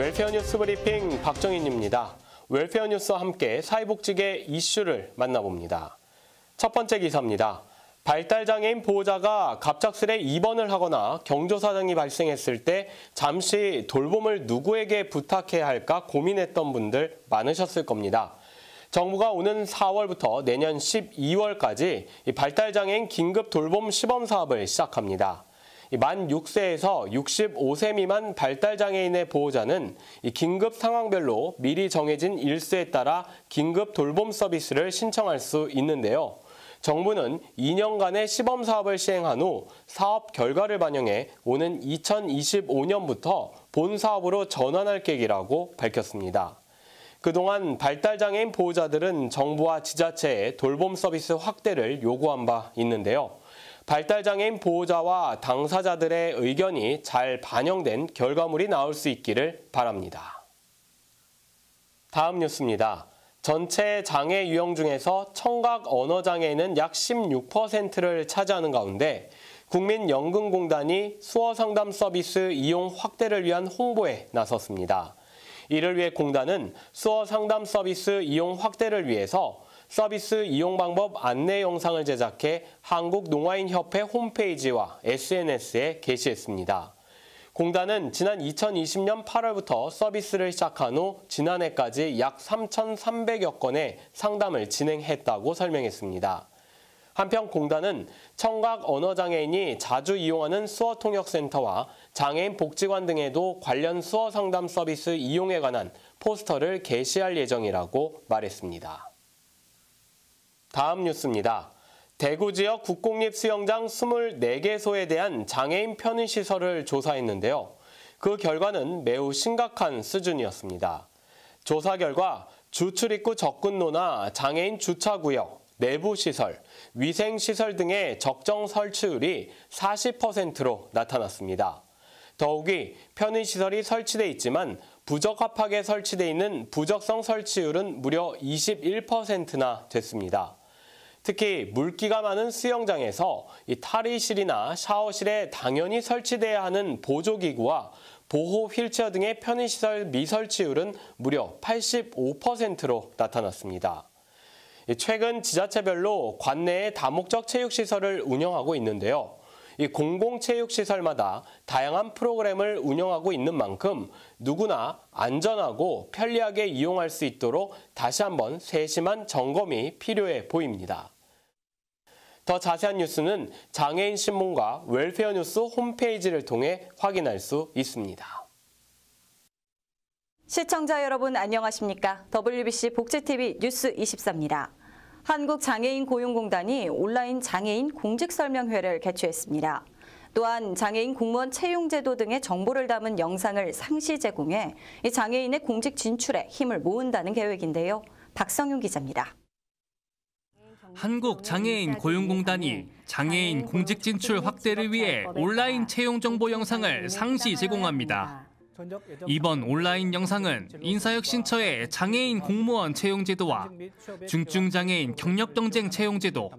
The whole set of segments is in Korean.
웰페어 뉴스 브리핑 박정인입니다. 웰페어 뉴스와 함께 사회복지계 이슈를 만나봅니다. 첫 번째 기사입니다. 발달장애인 보호자가 갑작스레 입원을 하거나 경조사정이 발생했을 때 잠시 돌봄을 누구에게 부탁해야 할까 고민했던 분들 많으셨을 겁니다. 정부가 오는 4월부터 내년 12월까지 발달장애인 긴급 돌봄 시범 사업을 시작합니다. 만 6세에서 65세 미만 발달장애인의 보호자는 긴급 상황별로 미리 정해진 일수에 따라 긴급 돌봄 서비스를 신청할 수 있는데요. 정부는 2년간의 시범 사업을 시행한 후 사업 결과를 반영해 오는 2025년부터 본 사업으로 전환할 계획이라고 밝혔습니다. 그동안 발달장애인 보호자들은 정부와 지자체의 돌봄 서비스 확대를 요구한 바 있는데요. 발달장애인 보호자와 당사자들의 의견이 잘 반영된 결과물이 나올 수 있기를 바랍니다. 다음 뉴스입니다. 전체 장애 유형 중에서 청각 언어 장애는 약 16%를 차지하는 가운데 국민연금공단이 수어 상담 서비스 이용 확대를 위한 홍보에 나섰습니다. 이를 위해 공단은 수어 상담 서비스 이용 확대를 위해서 서비스 이용 방법 안내 영상을 제작해 한국농아인협회 홈페이지와 SNS에 게시했습니다. 공단은 지난 2020년 8월부터 서비스를 시작한 후 지난해까지 약 3,300여 건의 상담을 진행했다고 설명했습니다. 한편 공단은 청각 언어장애인이 자주 이용하는 수어통역센터와 장애인 복지관 등에도 관련 수어 상담 서비스 이용에 관한 포스터를 게시할 예정이라고 말했습니다. 다음 뉴스입니다. 대구 지역 국공립 수영장 24개소에 대한 장애인 편의시설을 조사했는데요. 그 결과는 매우 심각한 수준이었습니다. 조사 결과 주출입구 접근로나 장애인 주차구역, 내부시설, 위생시설 등의 적정 설치율이 40%로 나타났습니다. 더욱이 편의시설이 설치돼 있지만 부적합하게 설치돼 있는 부적성 설치율은 무려 21%나 됐습니다. 특히 물기가 많은 수영장에서 탈의실이나 샤워실에 당연히 설치돼야 하는 보조기구와 보호 휠체어 등의 편의시설 미설치율은 무려 85%로 나타났습니다. 최근 지자체별로 관내에 다목적 체육시설을 운영하고 있는데요. 이 공공체육시설마다 다양한 프로그램을 운영하고 있는 만큼 누구나 안전하고 편리하게 이용할 수 있도록 다시 한번 세심한 점검이 필요해 보입니다. 더 자세한 뉴스는 장애인 신문과 웰페어 뉴스 홈페이지를 통해 확인할 수 있습니다. 시청자 여러분 안녕하십니까? WBC 복지TV 뉴스 24입니다. 한국장애인고용공단이 온라인 장애인 공직설명회를 개최했습니다. 또한 장애인 공무원 채용제도 등의 정보를 담은 영상을 상시 제공해 장애인의 공직 진출에 힘을 모은다는 계획인데요. 박성윤 기자입니다. 한국장애인 고용공단이 장애인 공직 진출 확대를 위해 온라인 채용 정보 영상을 상시 제공합니다. 이번 온라인 영상은 인사혁신처의 장애인 공무원 채용제도와 중증장애인 경력경쟁 채용제도,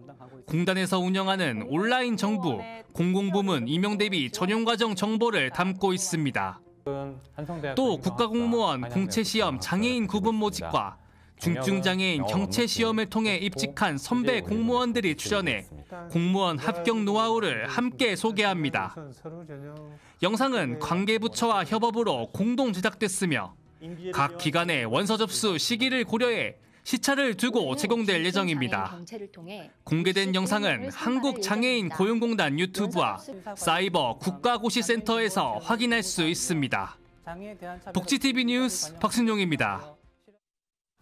공단에서 운영하는 온라인 정부, 네, 네. 공공부문 임용 대비 전용과정 정보를 담고 있습니다. 또 국가공무원 공채시험 장애인 구분 모집과 중증장애인 경체 시험을 통해 입직한 선배 공무원들이 출연해 공무원 합격 노하우를 함께 소개합니다. 영상은 관계부처와 협업으로 공동 제작됐으며 각 기관의 원서 접수 시기를 고려해 시차를 두고 제공될 예정입니다. 공개된 영상은 한국장애인 고용공단 유튜브와 사이버 국가고시센터에서 확인할 수 있습니다. 복지TV 뉴스 박순용입니다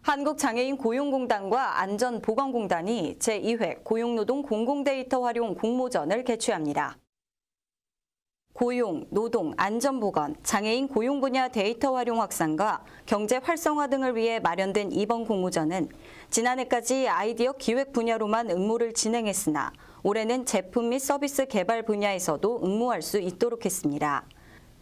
한국장애인 고용공단과 안전보건공단이 제2회 고용노동 공공데이터 활용 공모전을 개최합니다. 고용, 노동, 안전보건, 장애인 고용 분야 데이터 활용 확산과 경제 활성화 등을 위해 마련된 이번 공모전은 지난해까지 아이디어 기획 분야로만 응모를 진행했으나 올해는 제품 및 서비스 개발 분야에서도 응모할 수 있도록 했습니다.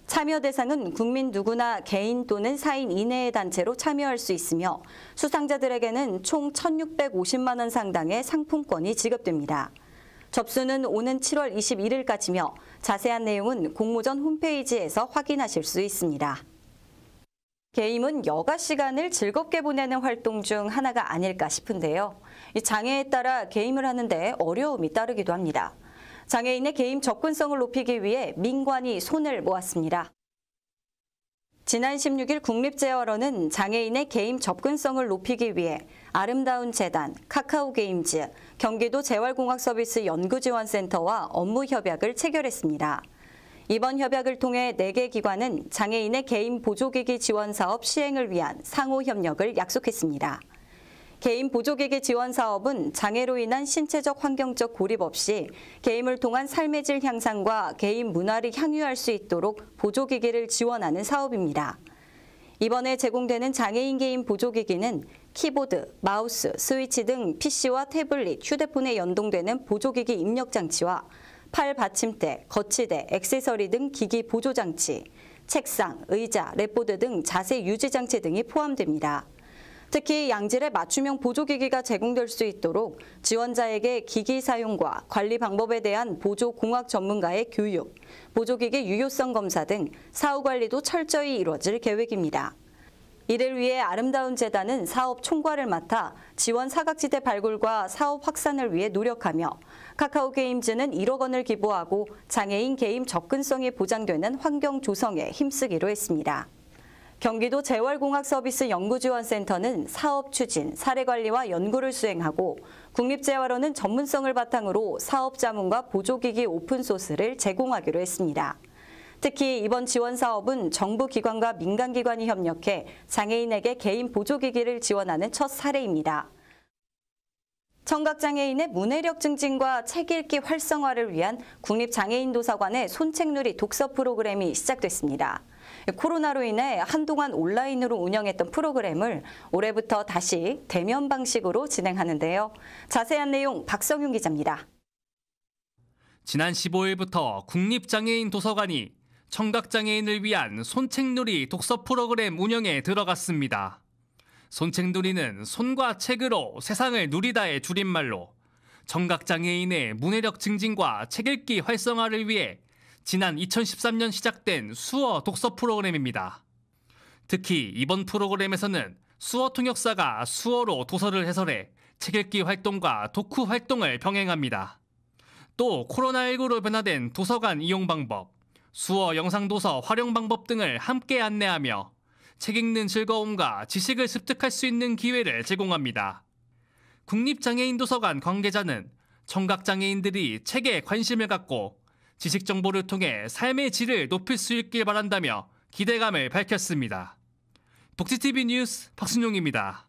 참여 대상은 국민 누구나 개인 또는 4인 이내의 단체로 참여할 수 있으며 수상자들에게는 총 1,650만 원 상당의 상품권이 지급됩니다. 접수는 오는 7월 21일까지며 자세한 내용은 공모전 홈페이지에서 확인하실 수 있습니다. 게임은 여가 시간을 즐겁게 보내는 활동 중 하나가 아닐까 싶은데요. 장애에 따라 게임을 하는데 어려움이 따르기도 합니다. 장애인의 게임 접근성을 높이기 위해 민관이 손을 모았습니다. 지난 16일 국립재활원은 장애인의 게임 접근성을 높이기 위해 아름다운 재단, 카카오게임즈, 경기도 재활공학서비스 연구지원센터와 업무 협약을 체결했습니다. 이번 협약을 통해 4개 기관은 장애인의 개인 보조기기 지원 사업 시행을 위한 상호 협력을 약속했습니다. 개인 보조기기 지원 사업은 장애로 인한 신체적 환경적 고립 없이 게임을 통한 삶의 질 향상과 개인 문화를 향유할 수 있도록 보조기기를 지원하는 사업입니다. 이번에 제공되는 장애인 개인 보조기기는 키보드, 마우스, 스위치 등 PC와 태블릿, 휴대폰에 연동되는 보조기기 입력장치와 팔 받침대, 거치대, 액세서리 등 기기 보조장치, 책상, 의자, 랩보드 등 자세 유지장치 등이 포함됩니다. 특히 양질의 맞춤형 보조기기가 제공될 수 있도록 지원자에게 기기 사용과 관리 방법에 대한 보조공학 전문가의 교육, 보조기기 유효성 검사 등 사후관리도 철저히 이루어질 계획입니다. 이를 위해 아름다운 재단은 사업 총괄을 맡아 지원 사각지대 발굴과 사업 확산을 위해 노력하며 카카오 게임즈는 1억 원을 기부하고 장애인 게임 접근성이 보장되는 환경 조성에 힘쓰기로 했습니다. 경기도 재활공학서비스 연구지원센터는 사업 추진, 사례관리와 연구를 수행하고 국립재활원은 전문성을 바탕으로 사업 자문과 보조기기 오픈소스를 제공하기로 했습니다. 특히 이번 지원 사업은 정부 기관과 민간 기관이 협력해 장애인에게 개인 보조기기를 지원하는 첫 사례입니다. 청각장애인의 문해력 증진과 책 읽기 활성화를 위한 국립장애인도서관의 손책누리 독서 프로그램이 시작됐습니다. 코로나로 인해 한동안 온라인으로 운영했던 프로그램을 올해부터 다시 대면 방식으로 진행하는데요. 자세한 내용 박성윤 기자입니다. 지난 15일부터 국립장애인 도서관이 청각장애인을 위한 손책놀이 독서 프로그램 운영에 들어갔습니다. 손책놀이는 손과 책으로 세상을 누리다의 줄임말로 청각장애인의 문해력 증진과 책 읽기 활성화를 위해 지난 2013년 시작된 수어 독서 프로그램입니다. 특히 이번 프로그램에서는 수어 통역사가 수어로 도서를 해설해 책 읽기 활동과 독후 활동을 병행합니다. 또 코로나19로 변화된 도서관 이용 방법, 수어 영상 도서 활용 방법 등을 함께 안내하며 책 읽는 즐거움과 지식을 습득할 수 있는 기회를 제공합니다. 국립장애인 도서관 관계자는 청각장애인들이 책에 관심을 갖고 지식 정보를 통해 삶의 질을 높일 수 있길 바란다며 기대감을 밝혔습니다. 복지TV 뉴스 박순용입니다.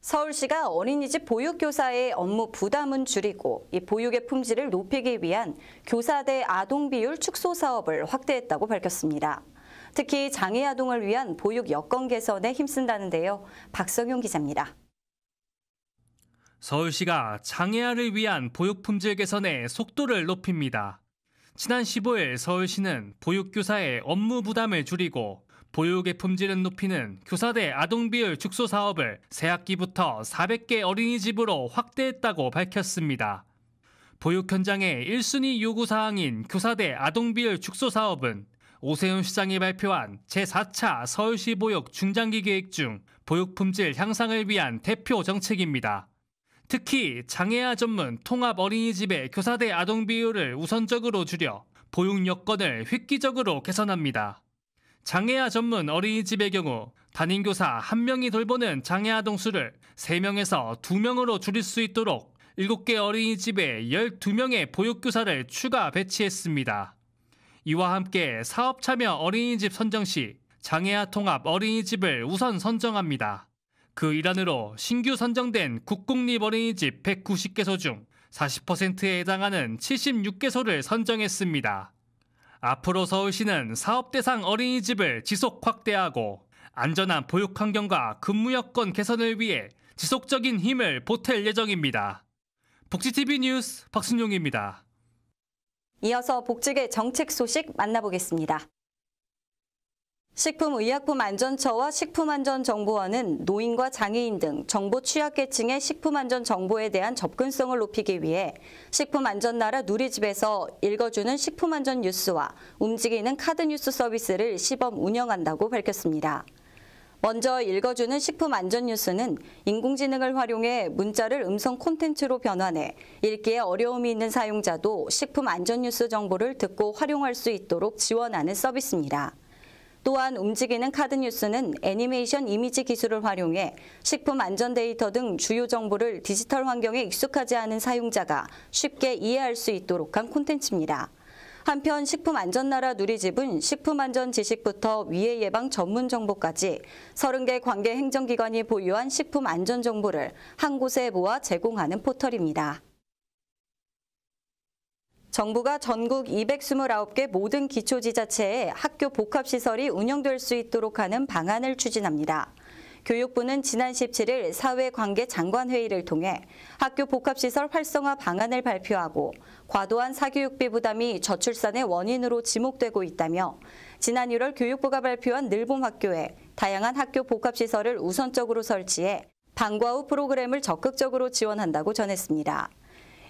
서울시가 어린이집 보육교사의 업무 부담은 줄이고 이 보육의 품질을 높이기 위한 교사대 아동 비율 축소 사업을 확대했다고 밝혔습니다. 특히 장애 아동을 위한 보육 여건 개선에 힘쓴다는데요. 박성용 기자입니다. 서울시가 장애아를 위한 보육 품질 개선에 속도를 높입니다. 지난 15일 서울시는 보육교사의 업무 부담을 줄이고 보육의 품질은 높이는 교사대 아동 비율 축소 사업을 새학기부터 400개 어린이집으로 확대했다고 밝혔습니다. 보육 현장의 1순위 요구 사항인 교사대 아동 비율 축소 사업은 오세훈 시장이 발표한 제4차 서울시 보육 중장기 계획 중 보육 품질 향상을 위한 대표 정책입니다. 특히 장애아 전문 통합 어린이집의 교사대 아동 비율을 우선적으로 줄여 보육 여건을 획기적으로 개선합니다. 장애아 전문 어린이집의 경우 담임교사 1명이 돌보는 장애아동 수를 3명에서 2명으로 줄일 수 있도록 7개 어린이집에 12명의 보육교사를 추가 배치했습니다. 이와 함께 사업 참여 어린이집 선정 시 장애아 통합 어린이집을 우선 선정합니다. 그 일환으로 신규 선정된 국공립 어린이집 190개소 중 40%에 해당하는 76개소를 선정했습니다. 앞으로 서울시는 사업 대상 어린이집을 지속 확대하고 안전한 보육 환경과 근무 여건 개선을 위해 지속적인 힘을 보탤 예정입니다. 복지TV 뉴스 박순용입니다. 이어서 복지계 정책 소식 만나보겠습니다. 식품의약품안전처와 식품안전정보원은 노인과 장애인 등 정보 취약계층의 식품안전 정보에 대한 접근성을 높이기 위해 식품안전나라 누리집에서 읽어주는 식품안전 뉴스와 움직이는 카드 뉴스 서비스를 시범 운영한다고 밝혔습니다. 먼저 읽어주는 식품안전뉴스는 인공지능을 활용해 문자를 음성 콘텐츠로 변환해 읽기에 어려움이 있는 사용자도 식품안전뉴스 정보를 듣고 활용할 수 있도록 지원하는 서비스입니다. 또한 움직이는 카드 뉴스는 애니메이션 이미지 기술을 활용해 식품 안전 데이터 등 주요 정보를 디지털 환경에 익숙하지 않은 사용자가 쉽게 이해할 수 있도록 한 콘텐츠입니다. 한편 식품안전나라 누리집은 식품안전 지식부터 위해 예방 전문 정보까지 30개 관계 행정기관이 보유한 식품안전 정보를 한 곳에 모아 제공하는 포털입니다. 정부가 전국 229개 모든 기초지자체에 학교 복합시설이 운영될 수 있도록 하는 방안을 추진합니다. 교육부는 지난 17일 사회관계장관회의를 통해 학교 복합시설 활성화 방안을 발표하고 과도한 사교육비 부담이 저출산의 원인으로 지목되고 있다며 지난 1월 교육부가 발표한 늘봄학교에 다양한 학교 복합시설을 우선적으로 설치해 방과 후 프로그램을 적극적으로 지원한다고 전했습니다.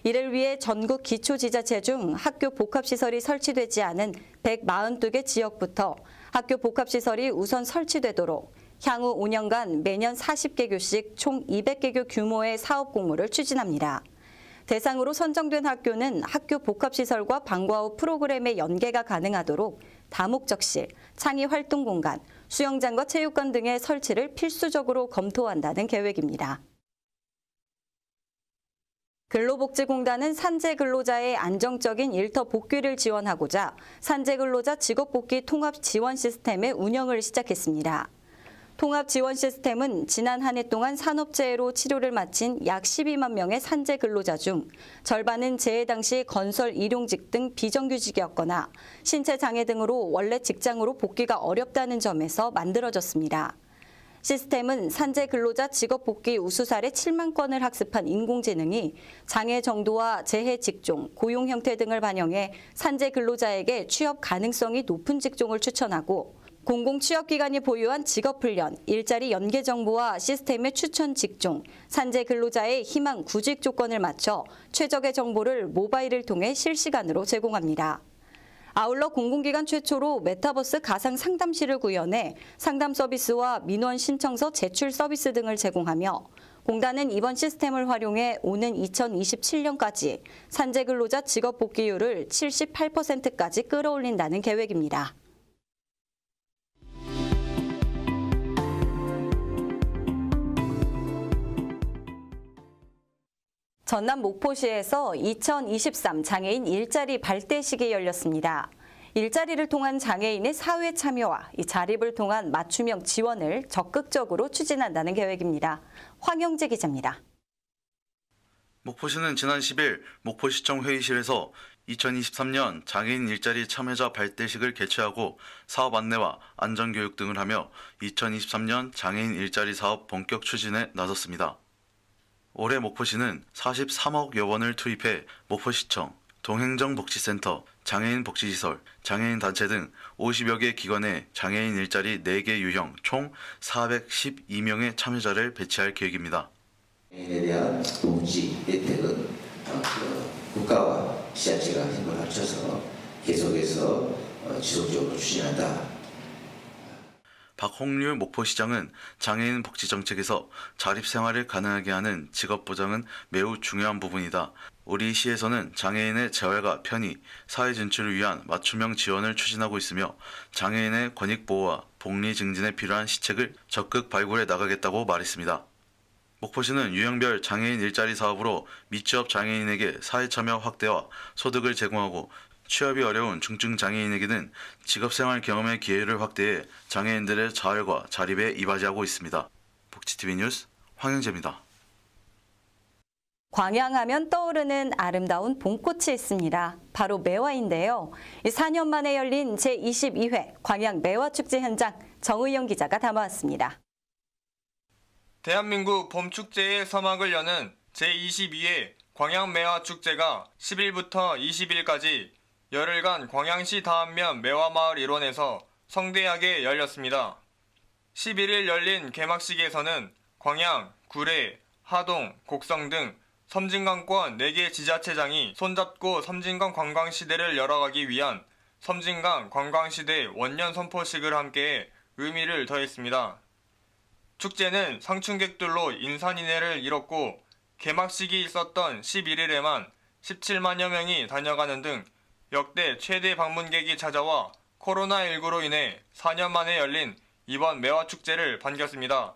이를 위해 전국 기초지자체 중 학교 복합시설이 설치되지 않은 142개 지역부터 학교 복합시설이 우선 설치되도록 향후 5년간 매년 40개 교씩 총 200개 교 규모의 사업 공모를 추진합니다. 대상으로 선정된 학교는 학교 복합시설과 방과 후 프로그램의 연계가 가능하도록 다목적실, 창의활동공간, 수영장과 체육관 등의 설치를 필수적으로 검토한다는 계획입니다. 근로복지공단은 산재근로자의 안정적인 일터 복귀를 지원하고자 산재근로자 직업복귀 통합지원 시스템의 운영을 시작했습니다. 통합지원 시스템은 지난 한 해 동안 산업재해로 치료를 마친 약 12만 명의 산재근로자 중 절반은 재해 당시 건설 일용직 등 비정규직이었거나 신체장애 등으로 원래 직장으로 복귀가 어렵다는 점에서 만들어졌습니다. 시스템은 산재 근로자 직업 복귀 우수 사례 7만 건을 학습한 인공지능이 장애 정도와 재해 직종, 고용 형태 등을 반영해 산재 근로자에게 취업 가능성이 높은 직종을 추천하고 공공취업기관이 보유한 직업훈련, 일자리 연계 정보와 시스템의 추천 직종, 산재 근로자의 희망 구직 조건을 맞춰 최적의 정보를 모바일을 통해 실시간으로 제공합니다. 아울러 공공기관 최초로 메타버스 가상 상담실을 구현해 상담 서비스와 민원 신청서 제출 서비스 등을 제공하며 공단은 이번 시스템을 활용해 오는 2027년까지 산재 근로자 직업 복귀율을 78%까지 끌어올린다는 계획입니다. 전남 목포시에서 2023 장애인 일자리 발대식이 열렸습니다. 일자리를 통한 장애인의 사회 참여와 이 자립을 통한 맞춤형 지원을 적극적으로 추진한다는 계획입니다. 황영재 기자입니다. 목포시는 지난 10일 목포시청 회의실에서 2023년 장애인 일자리 참여자 발대식을 개최하고 사업 안내와 안전교육 등을 하며 2023년 장애인 일자리 사업 본격 추진에 나섰습니다. 올해 목포시는 43억여 원을 투입해 목포시청, 동행정복지센터, 장애인 복지시설, 장애인 단체 등 50여 개 기관에 장애인 일자리 4개 유형 총 412명의 참여자를 배치할 계획입니다. 장애인에 대한 복지 혜택은 어, 그 국가와 지자체가 힘을 합쳐서 계속해서 어, 지속적으로 추진한다. 박홍률 목포시장은 장애인 복지 정책에서 자립생활을 가능하게 하는 직업 보장은 매우 중요한 부분이다. 우리 시에서는 장애인의 재활과 편의, 사회 진출을 위한 맞춤형 지원을 추진하고 있으며 장애인의 권익 보호와 복리 증진에 필요한 시책을 적극 발굴해 나가겠다고 말했습니다. 목포시는 유형별 장애인 일자리 사업으로 미취업 장애인에게 사회 참여 확대와 소득을 제공하고 취업이 어려운 중증 장애인에게는 직업생활 경험의 기회를 확대해 장애인들의 자활과 자립에 이바지하고 있습니다. 복지TV 뉴스 황영재입니다. 광양하면 떠오르는 아름다운 봄꽃이 있습니다. 바로 매화인데요. 4년 만에 열린 제22회 광양 매화축제 현장 정의영 기자가 담아왔습니다. 대한민국 봄축제의 서막을 여는 제22회 광양 매화축제가 10일부터 20일까지 열흘간 광양시 다안면 매화마을 일원에서 성대하게 열렸습니다. 11일 열린 개막식에서는 광양, 구례, 하동, 곡성 등 섬진강권 4개 지자체장이 손잡고 섬진강 관광시대를 열어가기 위한 섬진강 관광시대 원년 선포식을 함께 의미를 더했습니다. 축제는 상춘객들로 인산인해를 이뤘고 개막식이 있었던 11일에만 17만여 명이 다녀가는 등 역대 최대 방문객이 찾아와 코로나19로 인해 4년 만에 열린 이번 매화축제를 반겼습니다.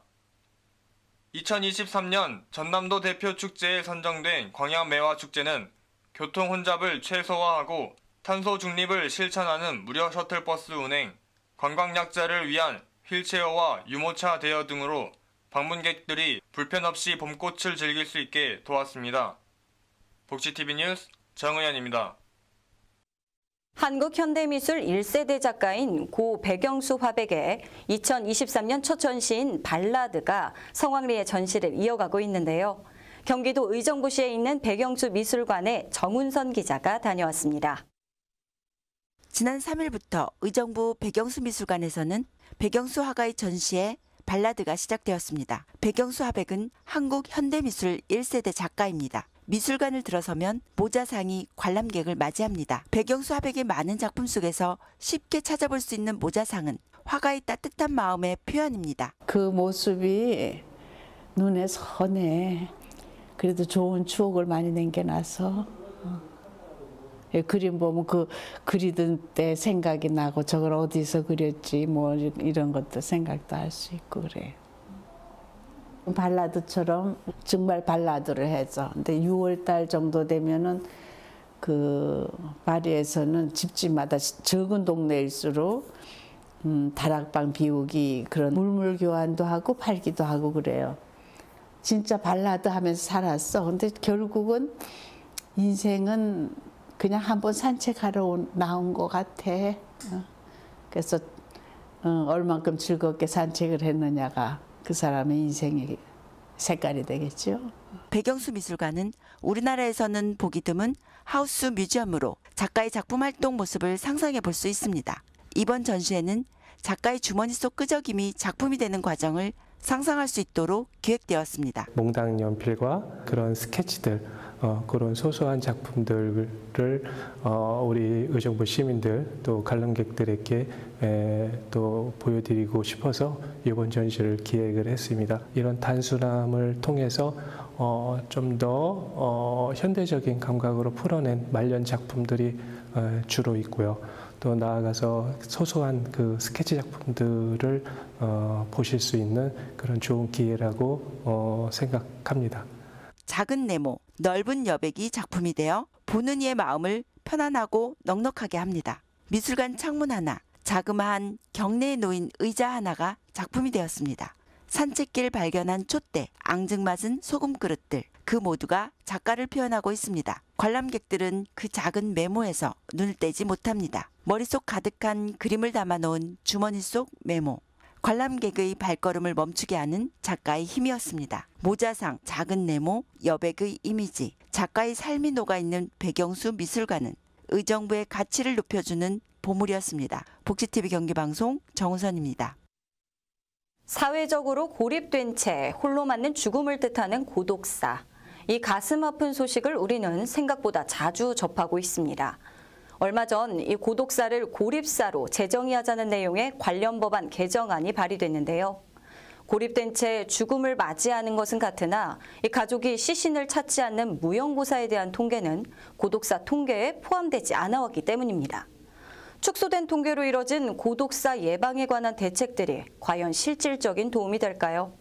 2023년 전남도 대표 축제에 선정된 광양매화축제는 교통 혼잡을 최소화하고 탄소 중립을 실천하는 무료 셔틀버스 운행, 관광약자를 위한 휠체어와 유모차 대여 등으로 방문객들이 불편 없이 봄꽃을 즐길 수 있게 도왔습니다. 복지TV 뉴스 정의현입니다. 한국현대미술 1세대 작가인 고 백영수 화백의 2023년 첫 전시인 발라드가 성황리에 전시를 이어가고 있는데요. 경기도 의정부시에 있는 백영수 미술관에 정운선 기자가 다녀왔습니다. 지난 3일부터 의정부 백영수 미술관에서는 백영수 화가의 전시에 발라드가 시작되었습니다. 백영수 화백은 한국 현대미술 1세대 작가입니다. 미술관을 들어서면 모자상이 관람객을 맞이합니다. 배경수 화백의 많은 작품 속에서 쉽게 찾아볼 수 있는 모자상은 화가의 따뜻한 마음의 표현입니다. 그 모습이 눈에 선해. 그래도 좋은 추억을 많이 남겨놔서 어. 예, 그림 보면 그 그리던 때 생각이 나고 저걸 어디서 그렸지 뭐 이런 것도 생각도 할 수 있고 그래요. 발라드처럼 정말 발라드를 해서 근데 6월달 정도 되면은 그 파리에서는 집집마다 적은 동네일수록 음, 다락방 비우기 그런 물물 교환도 하고 팔기도 하고 그래요. 진짜 발라드 하면서 살았어. 근데 결국은 인생은 그냥 한번 산책하러 온, 나온 것 같아. 어. 그래서 어, 얼만큼 즐겁게 산책을 했느냐가 그 사람의 인생의 색깔이 되겠죠. 배경수 미술관은 우리나라에서는 보기 드문 하우스 뮤지엄으로 작가의 작품 활동 모습을 상상해 볼 수 있습니다. 이번 전시회는 작가의 주머니 속 끄적임이 작품이 되는 과정을 상상할 수 있도록 기획되었습니다. 몽당 연필과 그런 스케치들 어, 그런 소소한 작품들을 어, 우리 의정부 시민들 또 관람객들에게 에, 또 보여드리고 싶어서 이번 전시를 기획을 했습니다. 이런 단순함을 통해서 어, 좀 더 어, 현대적인 감각으로 풀어낸 말년 작품들이 에, 어, 주로 있고요. 또 나아가서 소소한 그 스케치 작품들을 어, 보실 수 있는 그런 좋은 기회라고 어, 생각합니다. 작은 네모, 넓은 여백이 작품이 되어 보는 이의 마음을 편안하고 넉넉하게 합니다. 미술관 창문 하나, 자그마한 경내에 놓인 의자 하나가 작품이 되었습니다. 산책길 발견한 촛대, 앙증맞은 소금 그릇들, 그 모두가 작가를 표현하고 있습니다. 관람객들은 그 작은 메모에서 눈을 떼지 못합니다. 머릿속 가득한 그림을 담아놓은 주머니 속 메모, 관람객의 발걸음을 멈추게 하는 작가의 힘이었습니다. 모자상, 작은 네모, 여백의 이미지, 작가의 삶이 녹아있는 배경수 미술관은 의정부의 가치를 높여주는 보물이었습니다. 복지TV 경기방송 정우선입니다. 사회적으로 고립된 채 홀로 맞는 죽음을 뜻하는 고독사. 이 가슴 아픈 소식을 우리는 생각보다 자주 접하고 있습니다. 얼마 전 이 고독사를 고립사로 재정의하자는 내용의 관련 법안 개정안이 발의됐는데요. 고립된 채 죽음을 맞이하는 것은 같으나 이 가족이 시신을 찾지 않는 무형고사에 대한 통계는 고독사 통계에 포함되지 않아왔기 때문입니다. 축소된 통계로 이뤄진 고독사 예방에 관한 대책들이 과연 실질적인 도움이 될까요?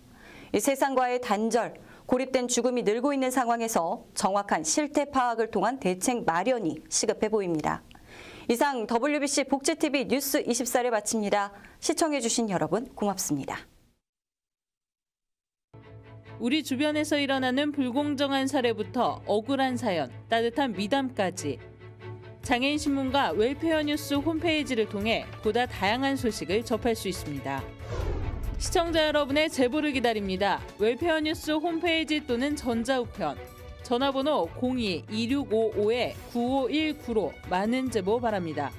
이 세상과의 단절, 고립된 죽음이 늘고 있는 상황에서 정확한 실태 파악을 통한 대책 마련이 시급해 보입니다. 이상 WBC 복지TV 뉴스 24를 마칩니다. 시청해주신 여러분 고맙습니다. 우리 주변에서 일어나는 불공정한 사례부터 억울한 사연, 따뜻한 미담까지 장애인 신문과 웰페어 뉴스 홈페이지를 통해 보다 다양한 소식을 접할 수 있습니다. 시청자 여러분의 제보를 기다립니다. 웰페어 뉴스 홈페이지 또는 전자우편 전화번호 02-2655-9519로 많은 제보 바랍니다.